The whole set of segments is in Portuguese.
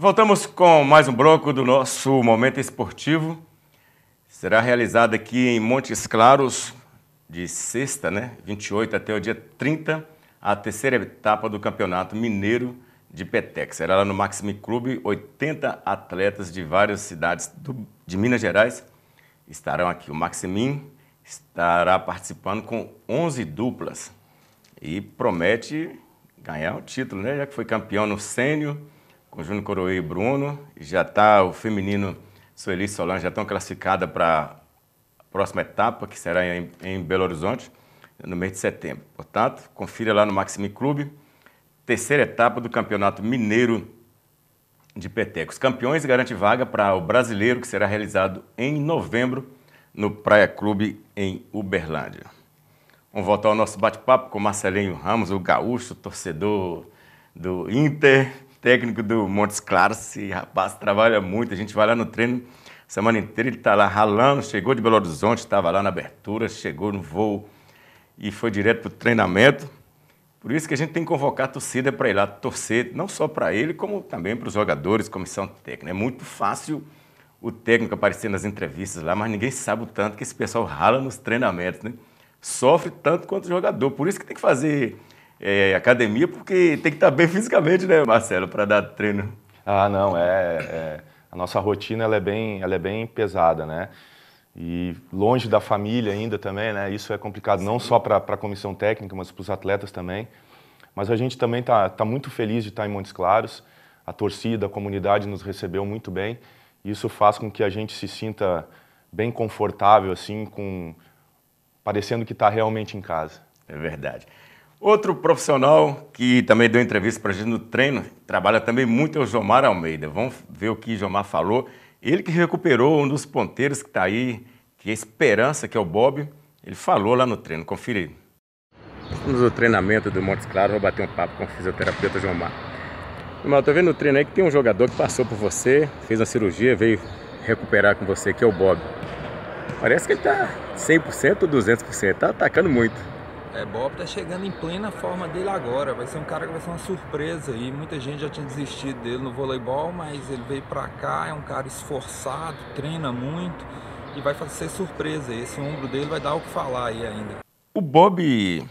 Voltamos com mais um bloco do nosso Momento Esportivo. Será realizado aqui em Montes Claros, de sexta, né, 28 até o dia 30, a terceira etapa do Campeonato Mineiro de Petex. Será lá no Maxime Clube, 80 atletas de várias cidades do, de Minas Gerais estarão aqui. O Maximin estará participando com 11 duplas e promete ganhar o título, né, já que foi campeão no sênior, com Júnior Coroê e Bruno. já está o feminino Sueli Solange já estão classificadas para a próxima etapa, que será em, em Belo Horizonte, no mês de setembro. Portanto, confira lá no Maxime Clube, terceira etapa do Campeonato Mineiro de Peteco. Os campeões garante vaga para o brasileiro, que será realizado em novembro no Praia Clube, em Uberlândia. Vamos voltar ao nosso bate-papo com Marcelinho Ramos, o gaúcho, torcedor do Inter técnico do Montes Claros, esse rapaz trabalha muito, a gente vai lá no treino semana inteira, ele está lá ralando, chegou de Belo Horizonte, estava lá na abertura, chegou no voo e foi direto para o treinamento. Por isso que a gente tem que convocar a torcida para ir lá torcer, não só para ele, como também para os jogadores, comissão técnica. É muito fácil o técnico aparecer nas entrevistas lá, mas ninguém sabe o tanto que esse pessoal rala nos treinamentos, né? Sofre tanto quanto o jogador. Por isso que tem que fazer é, é, academia, porque tem que estar tá bem fisicamente, né, Marcelo, para dar treino. Ah, não, é, é, a nossa rotina ela é bem, ela é bem pesada, né? E longe da família ainda também, né? Isso é complicado Sim. não só para a comissão técnica, mas para os atletas também. Mas a gente também tá, tá muito feliz de estar tá em Montes Claros. A torcida, a comunidade nos recebeu muito bem. Isso faz com que a gente se sinta bem confortável, assim, com parecendo que está realmente em casa. É verdade. Outro profissional que também deu entrevista para a gente no treino, trabalha também muito, é o Jomar Almeida. Vamos ver o que Jomar falou. Ele que recuperou um dos ponteiros que está aí, que é esperança, que é o Bob. Ele falou lá no treino, confira aí. Estamos no treinamento do Montes Claros, vou bater um papo com o fisioterapeuta Jomar. Jomar, estou tô vendo no treino aí que tem um jogador que passou por você, fez uma cirurgia, veio recuperar com você, que é o Bob. Parece que ele tá 100% ou 200%, tá atacando muito. É, Bob tá chegando em plena forma dele agora. Vai ser um cara que vai ser uma surpresa e muita gente já tinha desistido dele no voleibol, mas ele veio para cá, é um cara esforçado, treina muito e vai ser surpresa. Esse ombro dele vai dar o que falar aí ainda. O Bob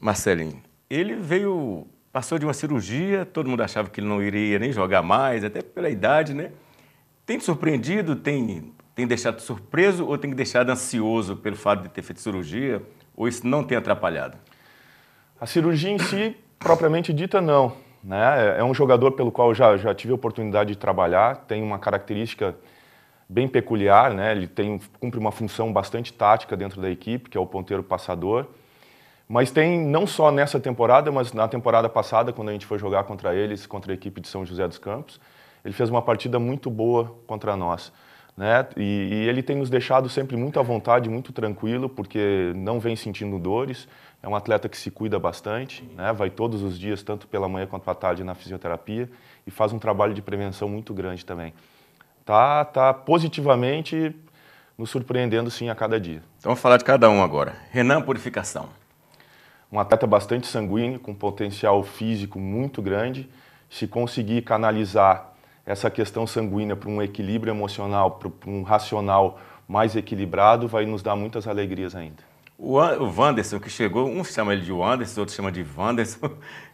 Marcelinho, ele veio, passou de uma cirurgia, todo mundo achava que ele não iria nem jogar mais, até pela idade, né? Tem te surpreendido, tem tem deixado surpreso ou tem deixado ansioso pelo fato de ter feito cirurgia? Ou isso não tem atrapalhado? A cirurgia em si, propriamente dita, não. Né? É, é um jogador pelo qual já, já tive a oportunidade de trabalhar, tem uma característica bem peculiar, né? ele tem, cumpre uma função bastante tática dentro da equipe, que é o ponteiro passador. Mas tem, não só nessa temporada, mas na temporada passada, quando a gente foi jogar contra eles, contra a equipe de São José dos Campos, ele fez uma partida muito boa contra nós. Né? E, e, ele tem nos deixado sempre muito à vontade, muito tranquilo, porque não vem sentindo dores. É um atleta que se cuida bastante, né? Vai todos os dias, tanto pela manhã quanto à tarde na fisioterapia e faz um trabalho de prevenção muito grande também. Tá, tá positivamente nos surpreendendo sim a cada dia. Então vamos falar de cada um agora. Renan Purificação. Um atleta bastante sanguíneo, com potencial físico muito grande. Se conseguir canalizar essa questão sanguínea para um equilíbrio emocional, para um racional mais equilibrado, vai nos dar muitas alegrias ainda. O, Wanderson que chegou, um chama ele de Wanderson, outro chama de Wanderson.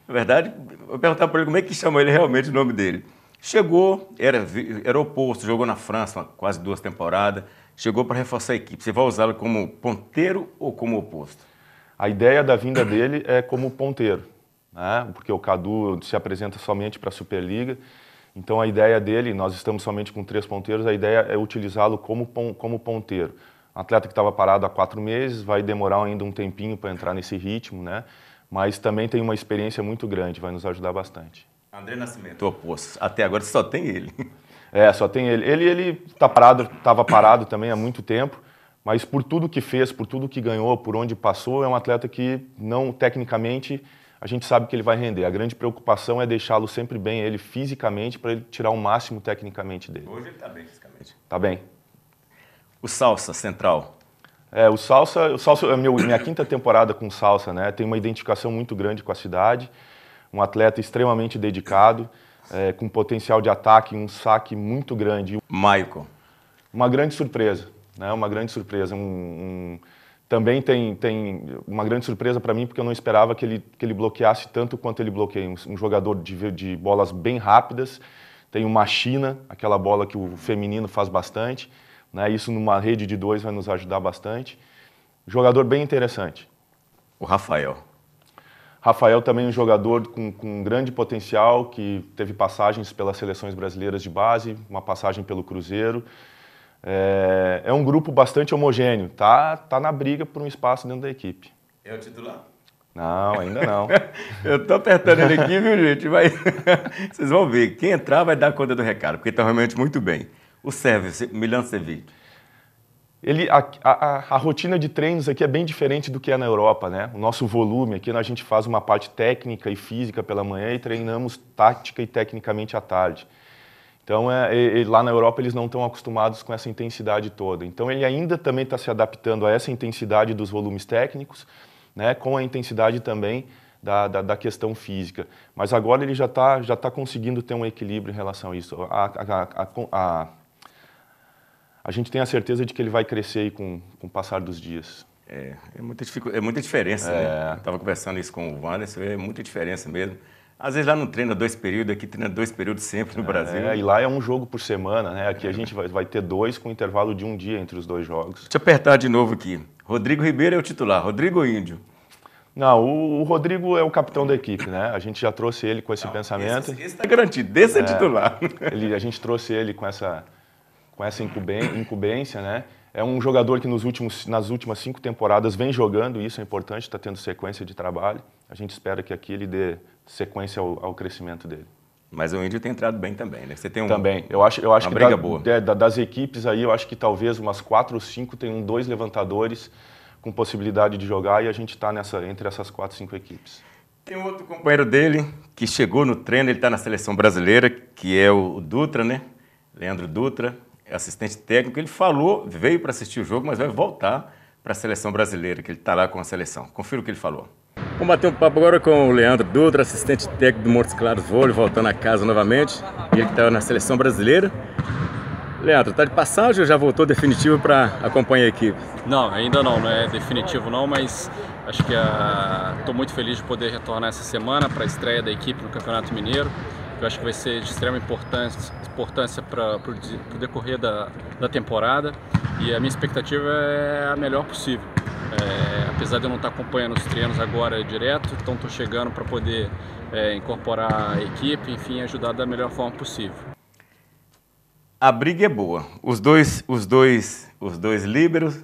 Na verdade, vou perguntar para ele como é que chama ele realmente o nome dele. Chegou, era, era oposto, jogou na França quase duas temporadas, chegou para reforçar a equipe. Você vai usá-lo como ponteiro ou como oposto? A ideia da vinda dele é como ponteiro, né? porque o Cadu se apresenta somente para a Superliga então a ideia dele, nós estamos somente com três ponteiros, a ideia é utilizá-lo como, como ponteiro. Um atleta que estava parado há quatro meses vai demorar ainda um tempinho para entrar nesse ritmo, né? Mas também tem uma experiência muito grande, vai nos ajudar bastante. André Nascimento, oposto. Até agora só tem ele. É, só tem ele. Ele ele tá parado, estava parado também há muito tempo, mas por tudo que fez, por tudo que ganhou, por onde passou, é um atleta que não tecnicamente a gente sabe que ele vai render. A grande preocupação é deixá-lo sempre bem, ele fisicamente, para ele tirar o máximo tecnicamente dele. Hoje ele está bem fisicamente. Está bem. O Salsa Central. É, o Salsa, o Salsa é meu, minha quinta temporada com o Salsa, né? Tem uma identificação muito grande com a cidade, um atleta extremamente dedicado, é, com potencial de ataque, um saque muito grande. Michael. Uma grande surpresa, né? Uma grande surpresa. um, um também tem, tem uma grande surpresa para mim, porque eu não esperava que ele, que ele bloqueasse tanto quanto ele bloqueia. Um, um jogador de, de bolas bem rápidas, tem uma china, aquela bola que o feminino faz bastante. Né? Isso numa rede de dois vai nos ajudar bastante. Jogador bem interessante. O Rafael. Rafael também é um jogador com, com grande potencial, que teve passagens pelas seleções brasileiras de base, uma passagem pelo Cruzeiro. É, é um grupo bastante homogêneo, tá, tá na briga por um espaço dentro da equipe. É o titular? Não, ainda não. eu tô apertando ele aqui, viu, gente? Vai, vocês vão ver. Quem entrar vai dar conta do recado, porque está realmente muito bem. O Sérvio, Milan Sevic. Ele, a, a, a, rotina de treinos aqui é bem diferente do que é na Europa, né? O nosso volume aqui, a gente faz uma parte técnica e física pela manhã e treinamos tática e tecnicamente à tarde. Então, é, e, lá na Europa eles não estão acostumados com essa intensidade toda. Então, ele ainda também está se adaptando a essa intensidade dos volumes técnicos, né, com a intensidade também da, da, da, questão física. Mas agora ele já está já tá conseguindo ter um equilíbrio em relação a isso. A, a, a, a, a gente tem a certeza de que ele vai crescer com, com o passar dos dias. É, é, muita, é muita diferença, é. né? Estava conversando isso com o Wanderson, é muita diferença mesmo. Às vezes lá não treina dois períodos, aqui treina dois períodos sempre no é, Brasil. É, e lá é um jogo por semana, né? Aqui a gente vai, vai ter dois com intervalo de um dia entre os dois jogos. Deixa eu apertar de novo aqui. Rodrigo Ribeiro é o titular, Rodrigo Índio. Não, o, o, Rodrigo é o capitão da equipe, né? A gente já trouxe ele com esse não, ah, pensamento. Esse está garantido, desse é, é titular. Ele, a gente trouxe ele com essa, com essa incumbência, né? É um jogador que nos últimos, nas últimas cinco temporadas vem jogando, isso é importante, está tendo sequência de trabalho. A gente espera que aqui ele dê sequência ao, ao crescimento dele. Mas o Índio tem entrado bem também, né? Você tem um, também. Eu acho, eu acho uma que briga da, boa. É, da, das equipes aí, eu acho que talvez umas quatro ou cinco tem um, dois levantadores com possibilidade de jogar e a gente está entre essas quatro, cinco equipes. Tem outro companheiro dele que chegou no treino, ele está na seleção brasileira, que é o Dutra, né? Leandro Dutra, assistente técnico, ele falou, veio para assistir o jogo, mas vai voltar para a seleção brasileira, que ele está lá com a seleção. Confira o que ele falou. Vamos bater um papo agora com o Leandro Dutra, assistente técnico do Montes Claros Vôlei, voltando a casa novamente. Ele está na seleção brasileira. Leandro, está de passagem ou já voltou definitivo para acompanhar a equipe? Não, ainda não, não é definitivo não, mas acho que estou ah, muito feliz de poder retornar essa semana para a estreia da equipe no Campeonato Mineiro que eu acho que vai ser de extrema importância, importância para o decorrer da, da temporada. E a minha expectativa é a melhor possível. É, apesar de eu não estar acompanhando os treinos agora direto, então estou chegando para poder é, incorporar a equipe, enfim, ajudar da melhor forma possível. A briga é boa. Os dois, os dois, os dois líberos,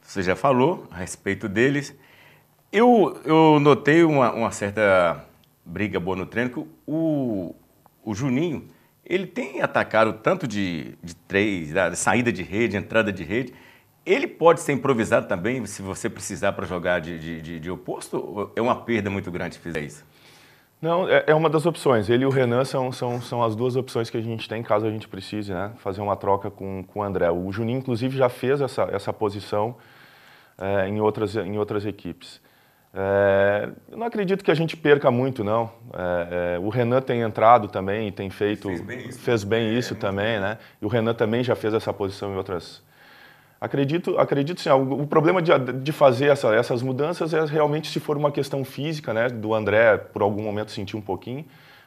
você já falou a respeito deles. Eu, eu notei uma, uma certa briga boa no treino, que o, o Juninho, ele tem atacado tanto de, de três, da saída de rede, entrada de rede. Ele pode ser improvisado também, se você precisar para jogar de, de, de, de oposto? É uma perda muito grande se fizer isso? Não, é, é, uma das opções. Ele e o Renan são, são, são as duas opções que a gente tem caso a gente precise né? fazer uma troca com, com o André. O Juninho, inclusive, já fez essa, essa posição é, em, outras, em outras equipes. É, eu não acredito que a gente perca muito, não. É, é, o Renan tem entrado também e tem feito. Fez bem isso, fez bem isso né? também, né? E o Renan também já fez essa posição em outras. Acredito, acredito sim. O, problema de, de fazer essa, essas mudanças é realmente se for uma questão física, né? Do André, por algum momento, sentir um pouquinho.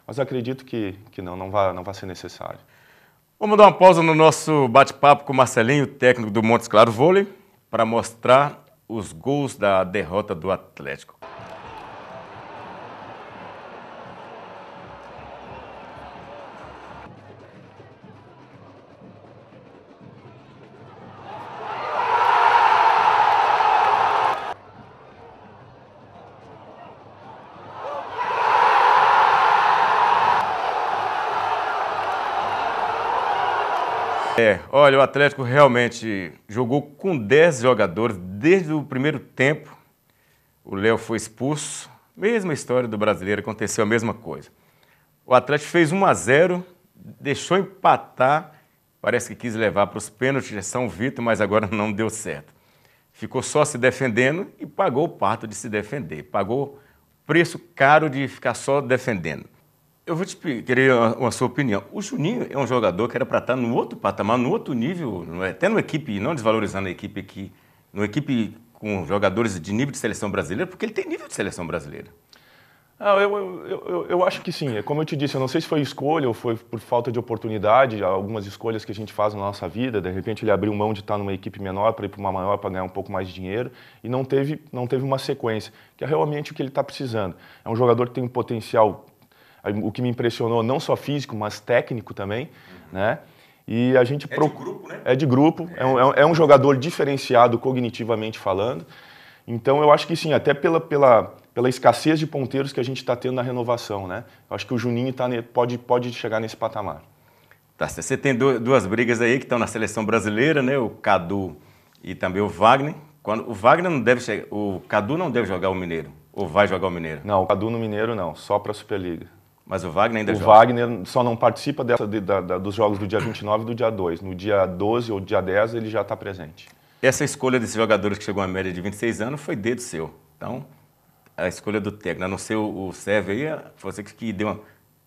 Mas acredito que, que não, não vai, não vai ser necessário. Vamos dar uma pausa no nosso bate-papo com o Marcelinho, técnico do Montes Claro Vôlei, para mostrar os gols da derrota do Atlético. É, olha, o Atlético realmente jogou com 10 jogadores desde o primeiro tempo. O Léo foi expulso. Mesma história do brasileiro, aconteceu a mesma coisa. O Atlético fez 1 a 0, deixou empatar, parece que quis levar para os pênaltis de São Vitor, mas agora não deu certo. Ficou só se defendendo e pagou o parto de se defender, pagou preço caro de ficar só defendendo. Eu vou te querer uma sua opinião. O Juninho é um jogador que era para estar tá no outro patamar, no outro nível, até numa equipe, não desvalorizando a equipe aqui, numa equipe com jogadores de nível de seleção brasileira, porque ele tem nível de seleção brasileira. Ah, eu, eu, eu, eu, acho que sim. Como eu te disse, eu não sei se foi escolha ou foi por falta de oportunidade, algumas escolhas que a gente faz na nossa vida. De repente ele abriu mão de estar tá numa equipe menor para ir para uma maior para ganhar um pouco mais de dinheiro e não teve, não teve uma sequência, que é realmente o que ele está precisando. É um jogador que tem um potencial o que me impressionou não só físico, mas técnico também, uhum. né? E a gente é de grupo, né? É de grupo, é. É, é, um, é um, jogador diferenciado cognitivamente falando. Então eu acho que sim, até pela, pela, pela escassez de ponteiros que a gente está tendo na renovação, né? Eu acho que o Juninho tá, pode, pode chegar nesse patamar. Tá, você tem duas brigas aí que estão na seleção brasileira, né? O Cadu e também o Wagner. Quando o Wagner não deve chegar, o Cadu não deve jogar o Mineiro ou vai jogar o Mineiro? Não, o Cadu no Mineiro não, só para a Superliga. Mas o Wagner ainda o joga? O Wagner só não participa dessa, de, da, da, dos jogos do dia 29 e do dia 2. No dia 12 ou dia 10 ele já está presente. Essa escolha desses jogadores que chegou à média de 26 anos foi dedo seu. Então, a escolha do técnico, a não ser o, o Sérgio aí, foi você que deu uma,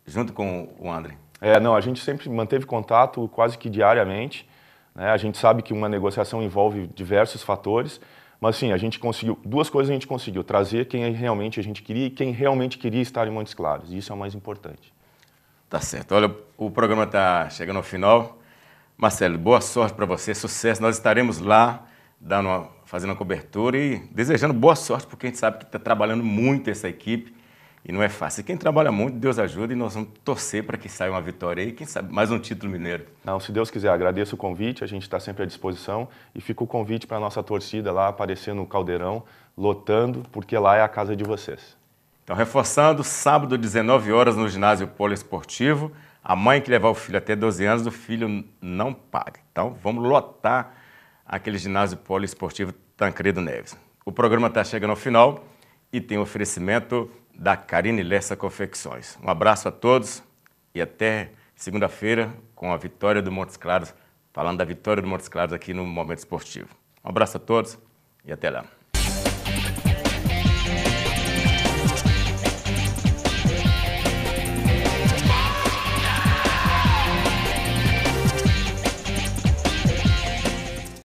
junto com o André. É, não, a gente sempre manteve contato quase que diariamente. Né? A gente sabe que uma negociação envolve diversos fatores mas assim, a gente conseguiu, duas coisas a gente conseguiu, trazer quem é realmente a gente queria e quem realmente queria estar em Montes Claros, e isso é o mais importante. Tá certo. Olha, o programa está chegando ao final. Marcelo, boa sorte para você, sucesso. Nós estaremos lá dando uma, fazendo a cobertura e desejando boa sorte, porque a gente sabe que está trabalhando muito essa equipe e não é fácil. Quem trabalha muito, Deus ajuda e nós vamos torcer para que saia uma vitória aí, quem sabe mais um título mineiro. Não, se Deus quiser, agradeço o convite, a gente está sempre à disposição e fica o convite para a nossa torcida lá aparecer no Caldeirão, lotando, porque lá é a casa de vocês. Então, reforçando, sábado, 19 horas, no ginásio poliesportivo. A mãe que levar o filho até 12 anos, o filho não paga. Então, vamos lotar aquele ginásio poliesportivo Tancredo Neves. O programa está chegando ao final e tem um oferecimento da Karine Lessa Confecções. Um abraço a todos e até segunda-feira com a vitória do Montes Claros, falando da vitória do Montes Claros aqui no Momento Esportivo. Um abraço a todos e até lá.